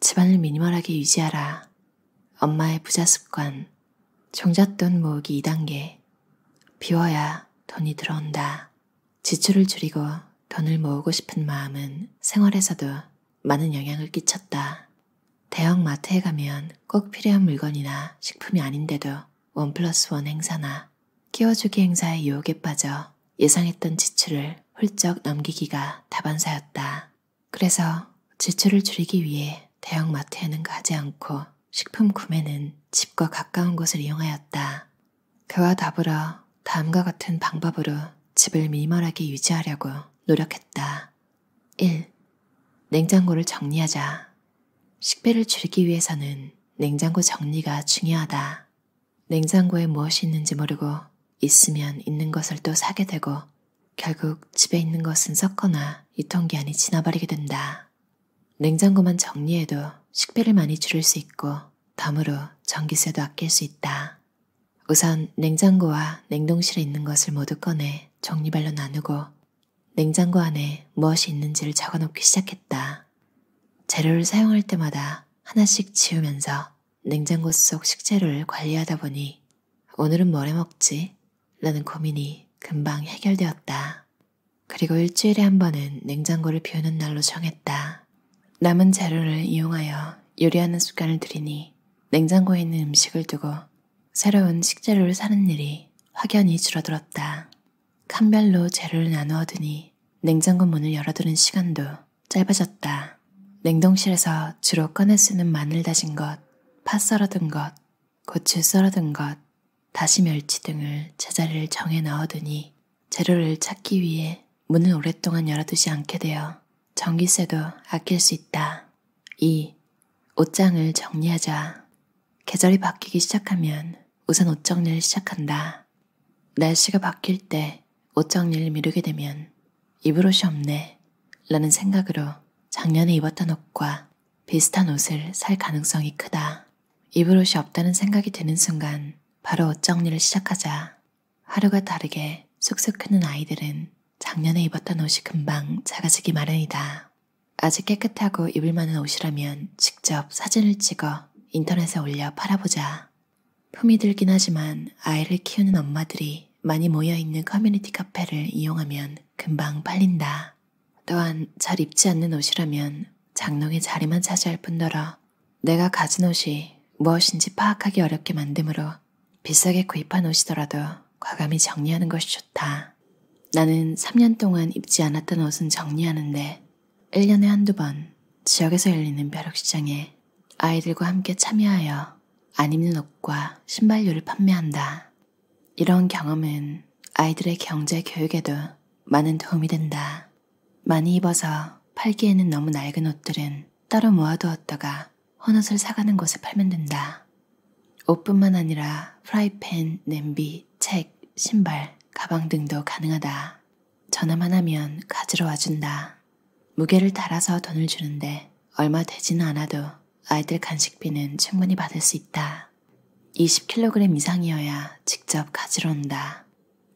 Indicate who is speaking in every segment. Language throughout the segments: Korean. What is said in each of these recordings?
Speaker 1: 집안을 미니멀하게 유지하라. 엄마의 부자 습관. 종잣돈 모으기 2단계. 비워야 돈이 들어온다. 지출을 줄이고 돈을 모으고 싶은 마음은 생활에서도 많은 영향을 끼쳤다. 대형 마트에 가면 꼭 필요한 물건이나 식품이 아닌데도 원 플러스 원 행사나 끼워주기 행사의 유혹에 빠져 예상했던 지출을 훌쩍 넘기기가 다반사였다. 그래서 지출을 줄이기 위해 대형마트에는 가지 않고 식품 구매는 집과 가까운 곳을 이용하였다. 그와 더불어 다음과 같은 방법으로 집을 미멀하게 유지하려고 노력했다. 1. 냉장고를 정리하자. 식비를 줄이기 위해서는 냉장고 정리가 중요하다. 냉장고에 무엇이 있는지 모르고 있으면 있는 것을 또 사게 되고 결국 집에 있는 것은 썩거나 유통기한이 지나버리게 된다. 냉장고만 정리해도 식비를 많이 줄일 수 있고 덤으로 전기세도 아낄 수 있다. 우선 냉장고와 냉동실에 있는 것을 모두 꺼내 종류별로 나누고 냉장고 안에 무엇이 있는지를 적어놓기 시작했다. 재료를 사용할 때마다 하나씩 지우면서 냉장고 속 식재료를 관리하다 보니 오늘은 뭘 해먹지? 라는 고민이 금방 해결되었다. 그리고 일주일에 한 번은 냉장고를 비우는 날로 정했다. 남은 재료를 이용하여 요리하는 습관을 들이니 냉장고에 있는 음식을 두고 새로운 식재료를 사는 일이 확연히 줄어들었다. 칸별로 재료를 나누어 두니 냉장고 문을 열어두는 시간도 짧아졌다. 냉동실에서 주로 꺼내 쓰는 마늘 다진 것, 파 썰어둔 것, 고추 썰어둔 것, 다시 멸치 등을 제자리를 정해 넣어두니 재료를 찾기 위해 문을 오랫동안 열어두지 않게 되어 전기세도 아낄 수 있다. 2. 옷장을 정리하자. 계절이 바뀌기 시작하면 우선 옷 정리를 시작한다. 날씨가 바뀔 때 옷 정리를 미루게 되면 입을 옷이 없네 라는 생각으로 작년에 입었던 옷과 비슷한 옷을 살 가능성이 크다. 입을 옷이 없다는 생각이 드는 순간 바로 옷 정리를 시작하자. 하루가 다르게 쑥쑥 크는 아이들은 작년에 입었던 옷이 금방 작아지기 마련이다. 아직 깨끗하고 입을 만한 옷이라면 직접 사진을 찍어 인터넷에 올려 팔아보자. 품이 들긴 하지만 아이를 키우는 엄마들이 많이 모여있는 커뮤니티 카페를 이용하면 금방 팔린다. 또한 잘 입지 않는 옷이라면 장롱에 자리만 차지할 뿐더러 내가 가진 옷이 무엇인지 파악하기 어렵게 만듦으로 비싸게 구입한 옷이더라도 과감히 정리하는 것이 좋다. 나는 3년 동안 입지 않았던 옷은 정리하는데 1년에 한두 번 지역에서 열리는 벼룩시장에 아이들과 함께 참여하여 안 입는 옷과 신발류를 판매한다. 이런 경험은 아이들의 경제 교육에도 많은 도움이 된다. 많이 입어서 팔기에는 너무 낡은 옷들은 따로 모아두었다가 헌옷을 사가는 곳에 팔면 된다. 옷뿐만 아니라 프라이팬, 냄비, 책, 신발, 가방 등도 가능하다. 전화만 하면 가지러 와준다. 무게를 달아서 돈을 주는데 얼마 되지는 않아도 아이들 간식비는 충분히 받을 수 있다. 20kg 이상이어야 직접 가지러 온다.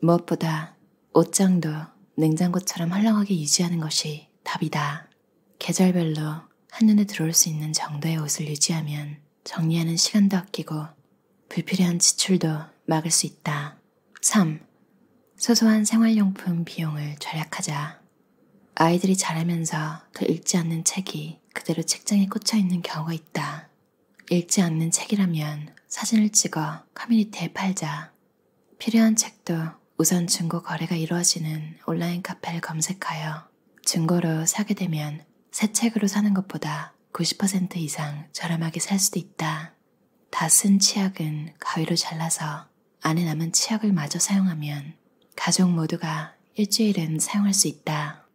Speaker 1: 무엇보다 옷장도 냉장고처럼 헐렁하게 유지하는 것이 답이다. 계절별로 한눈에 들어올 수 있는 정도의 옷을 유지하면 정리하는 시간도 아끼고 불필요한 지출도 막을 수 있다. 3. 소소한 생활용품 비용을 절약하자. 아이들이 자라면서 더 읽지 않는 책이 그대로 책장에 꽂혀 있는 경우가 있다. 읽지 않는 책이라면 사진을 찍어 커뮤니티에 팔자. 필요한 책도 우선 중고 거래가 이루어지는 온라인 카페를 검색하여 중고로 사게 되면 새 책으로 사는 것보다 90% 이상 저렴하게 살 수도 있다. 다 쓴 치약은 가위로 잘라서 안에 남은 치약을 마저 사용하면 가족 모두가 일주일은 사용할 수 있다.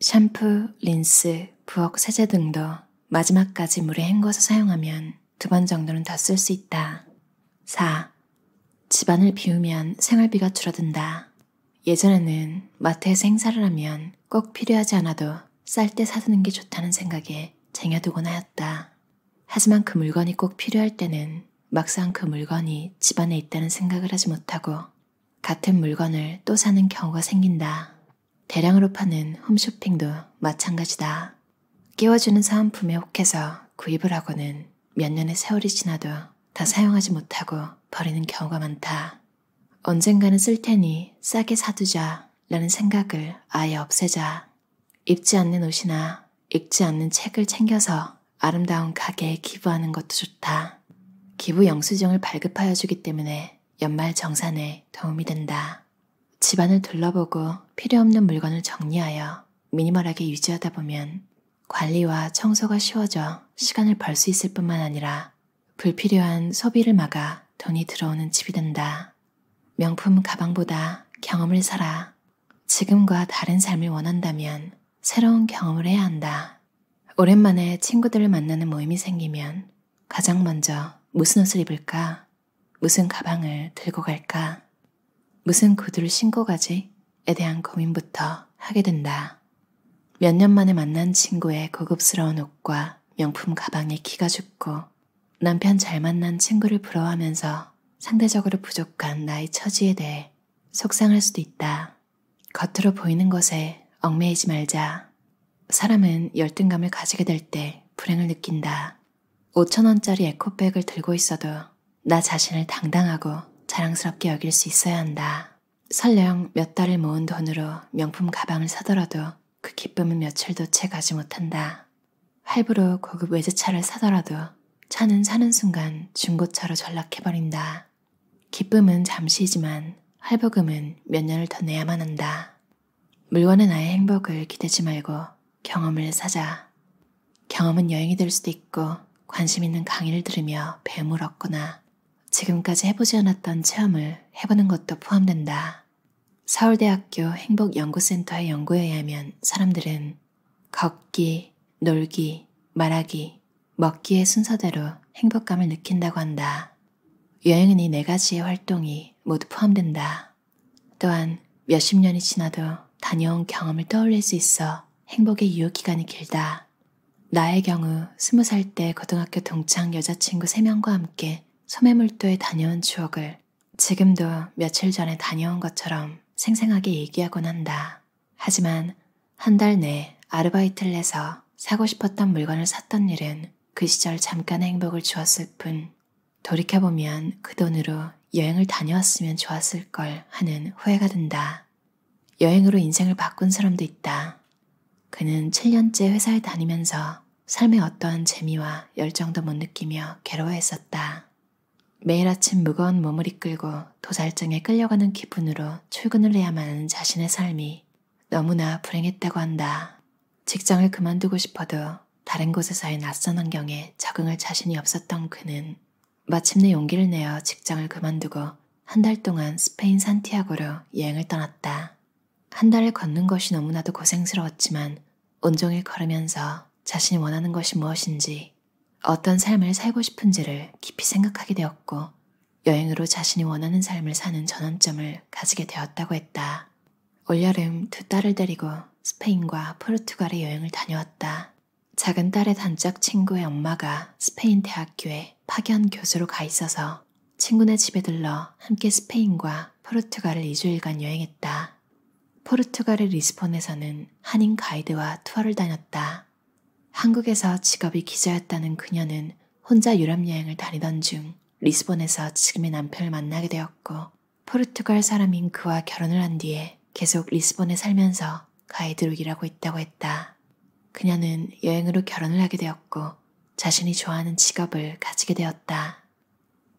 Speaker 1: 샴푸, 린스, 부엌 세제 등도 마지막까지 물에 헹궈서 사용하면 두 번 정도는 더 쓸 수 있다. 4. 집안을 비우면 생활비가 줄어든다. 예전에는 마트에서 행사를 하면 꼭 필요하지 않아도 쌀 때 사두는 게 좋다는 생각에 쟁여두곤 하였다. 하지만 그 물건이 꼭 필요할 때는 막상 그 물건이 집안에 있다는 생각을 하지 못하고 같은 물건을 또 사는 경우가 생긴다. 대량으로 파는 홈쇼핑도 마찬가지다. 끼워주는 사은품에 혹해서 구입을 하고는 몇 년의 세월이 지나도 다 사용하지 못하고 버리는 경우가 많다. 언젠가는 쓸 테니 싸게 사두자 라는 생각을 아예 없애자. 입지 않는 옷이나 읽지 않는 책을 챙겨서 아름다운 가게에 기부하는 것도 좋다. 기부 영수증을 발급하여 주기 때문에 연말 정산에 도움이 된다. 집안을 둘러보고 필요없는 물건을 정리하여 미니멀하게 유지하다 보면 관리와 청소가 쉬워져 시간을 벌 수 있을 뿐만 아니라 불필요한 소비를 막아 돈이 들어오는 집이 된다. 명품 가방보다 경험을 살아 지금과 다른 삶을 원한다면 새로운 경험을 해야 한다. 오랜만에 친구들을 만나는 모임이 생기면 가장 먼저 무슨 옷을 입을까 무슨 가방을 들고 갈까? 무슨 구두를 신고 가지? 에 대한 고민부터 하게 된다. 몇 년 만에 만난 친구의 고급스러운 옷과 명품 가방에 기가 죽고 남편 잘 만난 친구를 부러워하면서 상대적으로 부족한 나의 처지에 대해 속상할 수도 있다. 겉으로 보이는 것에 얽매이지 말자. 사람은 열등감을 가지게 될 때 불행을 느낀다. 5천원짜리 에코백을 들고 있어도 나 자신을 당당하고 자랑스럽게 여길 수 있어야 한다. 설령 몇 달을 모은 돈으로 명품 가방을 사더라도 그 기쁨은 며칠도 채 가지 못한다. 할부로 고급 외제차를 사더라도 차는 사는 순간 중고차로 전락해버린다. 기쁨은 잠시이지만 할부금은 몇 년을 더 내야만 한다. 물건은 나의 행복을 기대지 말고 경험을 사자. 경험은 여행이 될 수도 있고 관심 있는 강의를 들으며 배움을 얻거나 지금까지 해보지 않았던 체험을 해보는 것도 포함된다. 서울대학교 행복연구센터의 연구에 의하면 사람들은 걷기, 놀기, 말하기, 먹기의 순서대로 행복감을 느낀다고 한다. 여행은 이 네 가지의 활동이 모두 포함된다. 또한 몇십 년이 지나도 다녀온 경험을 떠올릴 수 있어 행복의 유효기간이 길다. 나의 경우 스무 살 때 고등학교 동창 여자친구 세명과 함께 소매물도에 다녀온 추억을 지금도 며칠 전에 다녀온 것처럼 생생하게 얘기하곤 한다. 하지만 한 달 내 아르바이트를 해서 사고 싶었던 물건을 샀던 일은 그 시절 잠깐의 행복을 주었을 뿐 돌이켜보면 그 돈으로 여행을 다녀왔으면 좋았을 걸 하는 후회가 든다. 여행으로 인생을 바꾼 사람도 있다. 그는 7년째 회사에 다니면서 삶의 어떠한 재미와 열정도 못 느끼며 괴로워했었다. 매일 아침 무거운 몸을 이끌고 도살장에 끌려가는 기분으로 출근을 해야만 하는 자신의 삶이 너무나 불행했다고 한다. 직장을 그만두고 싶어도 다른 곳에서의 낯선 환경에 적응할 자신이 없었던 그는 마침내 용기를 내어 직장을 그만두고 한 달 동안 스페인 산티아고로 여행을 떠났다. 한 달을 걷는 것이 너무나도 고생스러웠지만 온종일 걸으면서 자신이 원하는 것이 무엇인지 어떤 삶을 살고 싶은지를 깊이 생각하게 되었고 여행으로 자신이 원하는 삶을 사는 전환점을 가지게 되었다고 했다. 올여름 두 딸을 데리고 스페인과 포르투갈의 여행을 다녀왔다. 작은 딸의 단짝 친구의 엄마가 스페인 대학교에 파견 교수로 가 있어서 친구네 집에 들러 함께 스페인과 포르투갈을 2주일간 여행했다. 포르투갈의 리스폰에서는 한인 가이드와 투어를 다녔다. 한국에서 직업이 기자였다는 그녀는 혼자 유럽 여행을 다니던 중 리스본에서 지금의 남편을 만나게 되었고 포르투갈 사람인 그와 결혼을 한 뒤에 계속 리스본에 살면서 가이드로 일하고 있다고 했다. 그녀는 여행으로 결혼을 하게 되었고 자신이 좋아하는 직업을 가지게 되었다.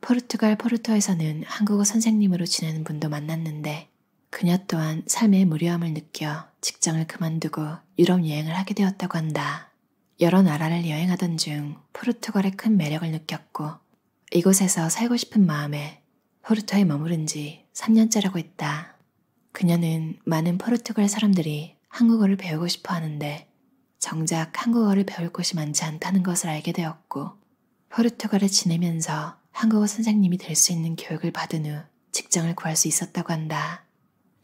Speaker 1: 포르투갈 포르토에서는 한국어 선생님으로 지내는 분도 만났는데 그녀 또한 삶의 무료함을 느껴 직장을 그만두고 유럽 여행을 하게 되었다고 한다. 여러 나라를 여행하던 중 포르투갈의 큰 매력을 느꼈고 이곳에서 살고 싶은 마음에 포르투에 머무른 지 3년째라고 했다. 그녀는 많은 포르투갈 사람들이 한국어를 배우고 싶어 하는데 정작 한국어를 배울 곳이 많지 않다는 것을 알게 되었고 포르투갈에 지내면서 한국어 선생님이 될 수 있는 교육을 받은 후 직장을 구할 수 있었다고 한다.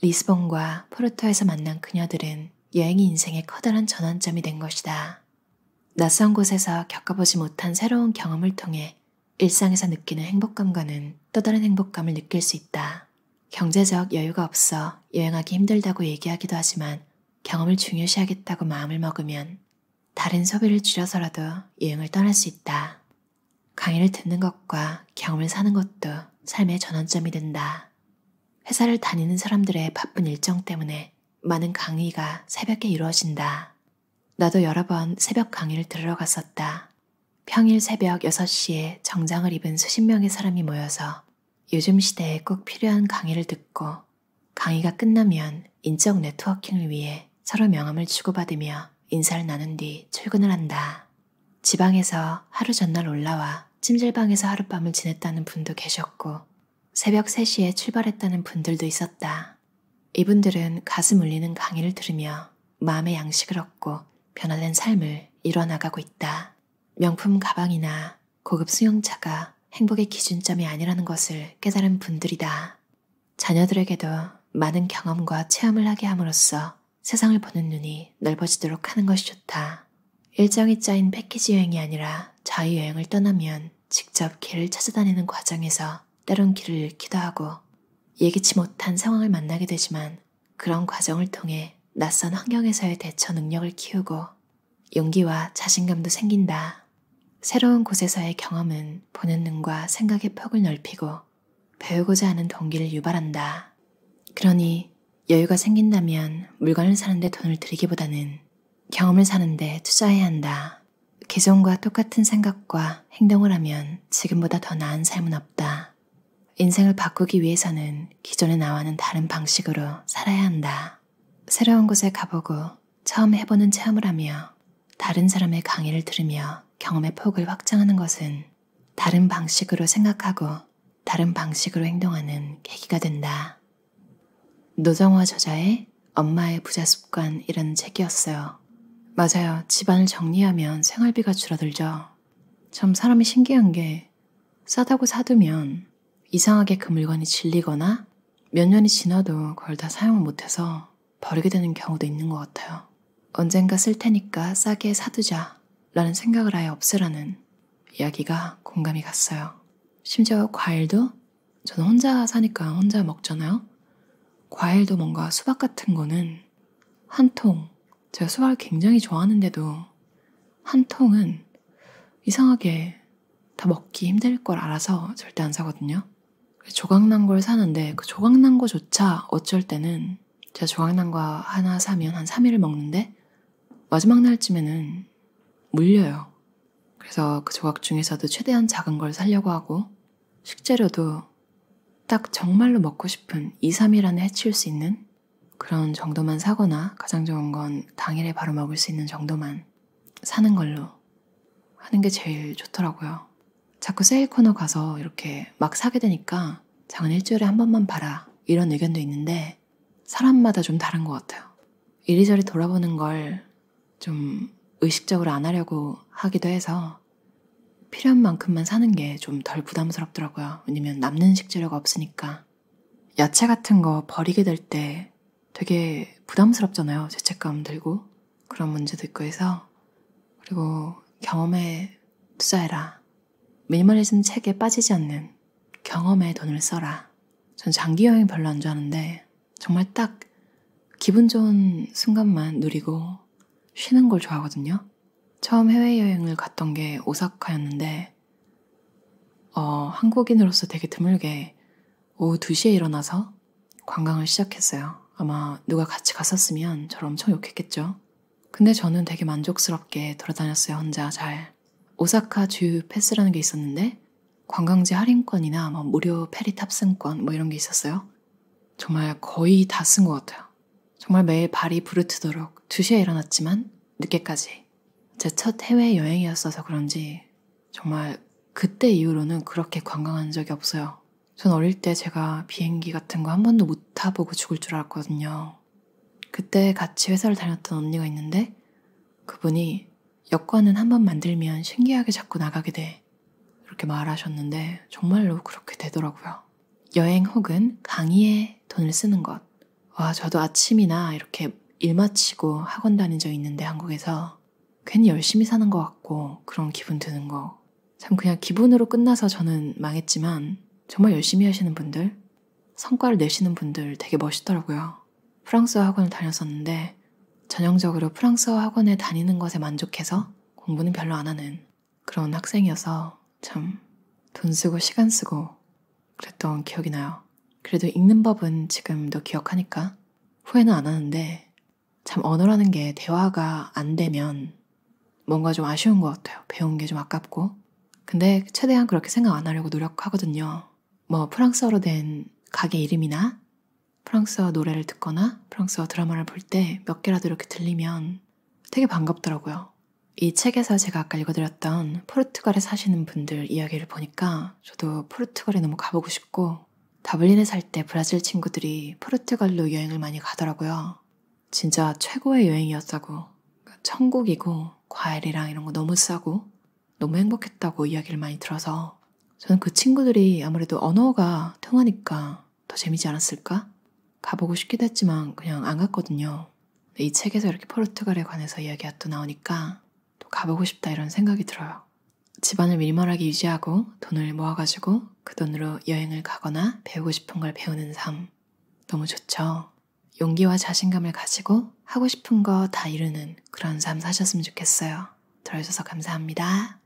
Speaker 1: 리스본과 포르토에서 만난 그녀들은 여행이 인생의 커다란 전환점이 된 것이다. 낯선 곳에서 겪어보지 못한 새로운 경험을 통해 일상에서 느끼는 행복감과는 또 다른 행복감을 느낄 수 있다. 경제적 여유가 없어 여행하기 힘들다고 얘기하기도 하지만 경험을 중요시하겠다고 마음을 먹으면 다른 소비를 줄여서라도 여행을 떠날 수 있다. 강의를 듣는 것과 경험을 사는 것도 삶의 전환점이 된다. 회사를 다니는 사람들의 바쁜 일정 때문에 많은 강의가 새벽에 이루어진다. 나도 여러 번 새벽 강의를 들으러 갔었다. 평일 새벽 6시에 정장을 입은 수십 명의 사람이 모여서 요즘 시대에 꼭 필요한 강의를 듣고 강의가 끝나면 인적 네트워킹을 위해 서로 명함을 주고받으며 인사를 나눈 뒤 출근을 한다. 지방에서 하루 전날 올라와 찜질방에서 하룻밤을 지냈다는 분도 계셨고 새벽 3시에 출발했다는 분들도 있었다. 이분들은 가슴 울리는 강의를 들으며 마음의 양식을 얻고 변화된 삶을 이뤄나가고 있다. 명품 가방이나 고급 수영차가 행복의 기준점이 아니라는 것을 깨달은 분들이다. 자녀들에게도 많은 경험과 체험을 하게 함으로써 세상을 보는 눈이 넓어지도록 하는 것이 좋다. 일정이 짜인 패키지 여행이 아니라 자유여행을 떠나면 직접 길을 찾아다니는 과정에서 때론 길을 잃기도 하고 예기치 못한 상황을 만나게 되지만 그런 과정을 통해 낯선 환경에서의 대처 능력을 키우고 용기와 자신감도 생긴다. 새로운 곳에서의 경험은 보는 눈과 생각의 폭을 넓히고 배우고자 하는 동기를 유발한다. 그러니 여유가 생긴다면 물건을 사는데 돈을 들이기보다는 경험을 사는데 투자해야 한다. 기존과 똑같은 생각과 행동을 하면 지금보다 더 나은 삶은 없다. 인생을 바꾸기 위해서는 기존의 나와는 다른 방식으로 살아야 한다. 새로운 곳에 가보고 처음 해보는 체험을 하며 다른 사람의 강의를 들으며 경험의 폭을 확장하는 것은 다른 방식으로 생각하고 다른 방식으로 행동하는 계기가 된다. 노정화 저자의 엄마의 부자 습관이라 책이었어요. 맞아요. 집안을 정리하면 생활비가 줄어들죠. 참 사람이 신기한 게 싸다고 사두면 이상하게 그 물건이 질리거나 몇 년이 지나도 그걸 다 사용을 못해서 버리게 되는 경우도 있는 것 같아요. 언젠가 쓸 테니까 싸게 사두자 라는 생각을 아예 없으라는 이야기가 공감이 갔어요. 심지어 과일도 저는 혼자 사니까 혼자 먹잖아요. 과일도 뭔가 수박 같은 거는 한 통, 제가 수박을 굉장히 좋아하는데도 한 통은 이상하게 다 먹기 힘들 걸 알아서 절대 안 사거든요. 조각난 걸 사는데 그 조각난 거조차 어쩔 때는 제가 조항난과 하나 사면 한 3일을 먹는데 마지막 날쯤에는 물려요. 그래서 그 조각 중에서도 최대한 작은 걸 사려고 하고 식재료도 딱 정말로 먹고 싶은 2, 3일 안에 해치울 수 있는 그런 정도만 사거나 가장 좋은 건 당일에 바로 먹을 수 있는 정도만 사는 걸로 하는 게 제일 좋더라고요. 자꾸 세일 코너 가서 이렇게 막 사게 되니까 작은 일주일에 한 번만 봐라 이런 의견도 있는데 사람마다 좀 다른 것 같아요. 이리저리 돌아보는 걸 좀 의식적으로 안 하려고 하기도 해서 필요한 만큼만 사는 게 좀 덜 부담스럽더라고요. 왜냐면 남는 식재료가 없으니까. 야채 같은 거 버리게 될 때 되게 부담스럽잖아요. 죄책감 들고. 그런 문제도 있고 해서. 그리고 경험에 투자해라. 미니멀리즘 책에 빠지지 않는 경험에 돈을 써라. 전 장기 여행 별로 안 좋아하는데 정말 딱 기분 좋은 순간만 누리고 쉬는 걸 좋아하거든요. 처음 해외여행을 갔던 게 오사카였는데, 어, 한국인으로서 되게 드물게 오후 2시에 일어나서 관광을 시작했어요. 아마 누가 같이 갔었으면 저를 엄청 욕했겠죠. 근데 저는 되게 만족스럽게 돌아다녔어요, 혼자 잘. 오사카 주유 패스라는 게 있었는데, 관광지 할인권이나 뭐 무료 페리 탑승권 뭐 이런 게 있었어요. 정말 거의 다 쓴 것 같아요. 정말 매일 발이 부르트도록 2시에 일어났지만 늦게까지. 제 첫 해외 여행이었어서 그런지 정말 그때 이후로는 그렇게 관광한 적이 없어요. 전 어릴 때 제가 비행기 같은 거 한 번도 못 타보고 죽을 줄 알았거든요. 그때 같이 회사를 다녔던 언니가 있는데 그분이 여권은 한 번 만들면 신기하게 자꾸 나가게 돼. 이렇게 말하셨는데 정말로 그렇게 되더라고요. 여행 혹은 강의에 돈을 쓰는 것. 와, 저도 아침이나 이렇게 일 마치고 학원 다닌 적 있는데 한국에서 괜히 열심히 사는 것 같고 그런 기분 드는 거. 참 그냥 기분으로 끝나서 저는 망했지만 정말 열심히 하시는 분들, 성과를 내시는 분들 되게 멋있더라고요. 프랑스어 학원을 다녔었는데 전형적으로 프랑스어 학원에 다니는 것에 만족해서 공부는 별로 안 하는 그런 학생이어서 참 돈 쓰고 시간 쓰고 그랬던 기억이 나요. 그래도 읽는 법은 지금도 기억하니까 후회는 안 하는데 참 언어라는 게 대화가 안 되면 뭔가 좀 아쉬운 것 같아요. 배운 게 좀 아깝고. 근데 최대한 그렇게 생각 안 하려고 노력하거든요. 뭐 프랑스어로 된 가게 이름이나 프랑스어 노래를 듣거나 프랑스어 드라마를 볼 때 몇 개라도 이렇게 들리면 되게 반갑더라고요. 이 책에서 제가 아까 읽어드렸던 포르투갈에 사시는 분들 이야기를 보니까 저도 포르투갈에 너무 가보고 싶고 다블린에 살 때 브라질 친구들이 포르투갈로 여행을 많이 가더라고요. 진짜 최고의 여행이었다고. 그러니까 천국이고 과일이랑 이런 거 너무 싸고 너무 행복했다고 이야기를 많이 들어서 저는 그 친구들이 아무래도 언어가 통하니까 더 재미지 않았을까? 가보고 싶기도 했지만 그냥 안 갔거든요. 이 책에서 이렇게 포르투갈에 관해서 이야기가 또 나오니까 가보고 싶다 이런 생각이 들어요. 집안을 밀멀하게 유지하고 돈을 모아가지고 그 돈으로 여행을 가거나 배우고 싶은 걸 배우는 삶. 너무 좋죠. 용기와 자신감을 가지고 하고 싶은 거 다 이루는 그런 삶 사셨으면 좋겠어요. 들어주셔서 감사합니다.